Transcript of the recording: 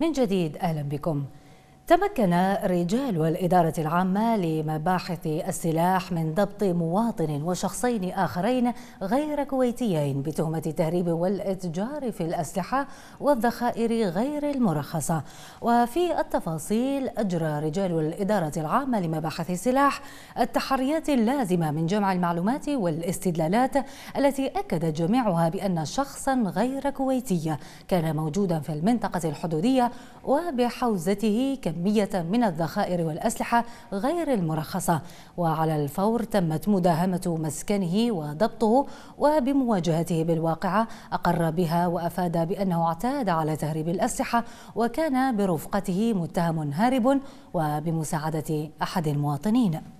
من جديد أهلا بكم تمكن رجال الإدارة العامة لمباحث السلاح من ضبط مواطن وشخصين آخرين غير كويتيين بتهمة التهريب والإتجار في الأسلحة والذخائر غير المرخصة وفي التفاصيل أجرى رجال الإدارة العامة لمباحث السلاح التحريات اللازمة من جمع المعلومات والاستدلالات التي أكدت جميعها بأن شخصا غير كويتي كان موجودا في المنطقة الحدودية وبحوزته كم كمية من الذخائر والأسلحة غير المرخصة وعلى الفور تمت مداهمة مسكنه وضبطه وبمواجهته بالواقعة أقر بها وأفاد بأنه اعتاد على تهريب الأسلحة وكان برفقته متهم هارب وبمساعدة أحد المواطنين